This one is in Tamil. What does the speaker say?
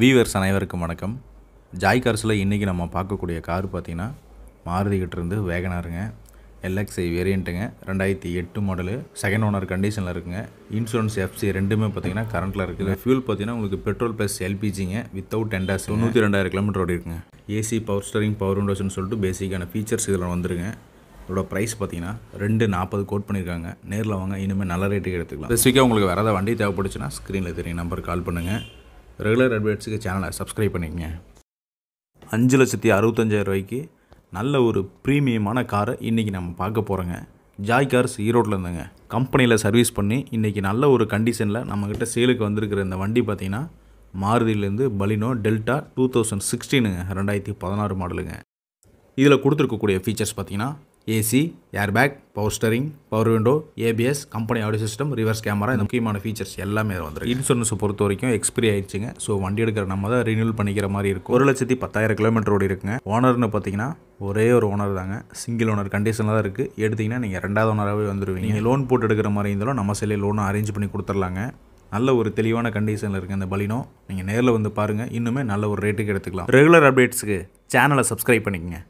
வீவர்ஸ் அனைவருக்கும் வணக்கம் ஜாய் கார்ஸில் இன்றைக்கி நம்ம பார்க்கக்கூடிய கார் பார்த்திங்கன்னா மாருதிக்கிட்ட இருந்து வேகனாருங்க எல்எக்ஸ்ஐ வேரியண்ட்டுங்க ரெண்டாயிரத்தி எட்டு மாடலு செகண்ட் ஓனர் கண்டிஷனில் இருக்குங்க இன்சூரன்ஸ் எஃப்சி ரெண்டுமே பார்த்திங்கன்னா கரண்ட்டில் இருக்குது ஃபியூல் பார்த்திங்கன்னா உங்களுக்கு பெட்ரோல் ப்ளஸ் எல்பிஜிங்க வித்தவுட் டெண்டாஸ் தொண்ணூற்றி ரெண்டாயிரம் கிலோமீட்டர் ஓடி இருக்குங்க ஏசி பவர் ஸ்டரிங் பவர் விண்டோஸ்னு சொல்லிட்டு பேசிக்கான ஃபீச்சர்ஸ் இதில் வந்துருங்க இதோட ப்ரைஸ் பார்த்தீங்கன்னா ரெண்டு நாற்பது கோட் பண்ணியிருக்காங்க நேரில் வாங்க இனிமேல் நல்ல ரேட்டுக்கு எடுத்துக்கலாம் ஸ்பெசிஃபிக்காக உங்களுக்கு வேறு ஏதாவது வண்டி தேவைப்படுச்சுன்னா ஸ்க்ரீனில் தெரியும் நம்பர் கால் பண்ணுங்கள் ரெகுலர் அட்வைட்ஸுக்கு சேனலை சப்ஸ்கிரைப் பண்ணிக்கங்க அஞ்சு லட்சத்தி அறுபத்தஞ்சாயிரம் ரூபாய்க்கு நல்ல ஒரு ப்ரீமியமான காரை இன்றைக்கி நம்ம பார்க்க போகிறோங்க ஜாய் கார்ஸ் ஈரோட்டில் இருந்தங்க கம்பெனியில் சர்வீஸ் பண்ணி இன்றைக்கி நல்ல ஒரு கண்டிஷனில் நம்மக்கிட்ட சேலுக்கு வந்திருக்கிற இந்த வண்டி பார்த்திங்கன்னா மாருதியிலேருந்து பலினோ டெல்டா டூ தௌசண்ட் சிக்ஸ்டீனுங்க ரெண்டாயிரத்தி பதினாறு மாடலுங்க இதில் கொடுத்துருக்கக்கூடிய ஃபீச்சர்ஸ் பார்த்திங்கன்னா AC airbag power steering power window ABS company audio system reverse camera இந்த முக்கியமான ஃபீச்சர்ஸ் எல்லாமே வந்துருக்கு இன்சூரன்ஸை பொறுத்த வரைக்கும் எக்ஸ்பிரி ஆயிடுச்சுங்க ஸோ வண்டி எடுக்கிற நம்ம தான் ரினியூல் பண்ணிக்கிற மாதிரி இருக்கும் ஒரு லட்சத்தி பத்தாயிரம் கிலோமீட்டர் ஓடி இருக்குங்க ஓனர்னு பார்த்தீங்கன்னா ஒரே ஒரு ஓனர் தாங்க சிங்கிள் ஓனர் கண்டிஷனில் தான் இருக்குது எடுத்திங்கன்னா நீங்கள் ரெண்டாவது ஓனராகவே வந்துடுவீங்க நீங்கள் லோன் போட்டு எடுக்கிற மாதிரி இருந்தாலும் நம்ம சைடில் லோனை அரேஞ்ச் பண்ணி கொடுத்துர்லாங்க நல்ல ஒரு தெளிவான கண்டிஷனில் இருக்குது அந்த பலினோ நீங்கள் நேரில் வந்து பாருங்கள் இன்னுமே நல்ல ஒரு ரேட்டுக்கு எடுத்துக்கலாம் ரெகுலர் அப்டேட்ஸுக்கு சேனலை சப்ஸ்கிரைப் பண்ணிக்கங்க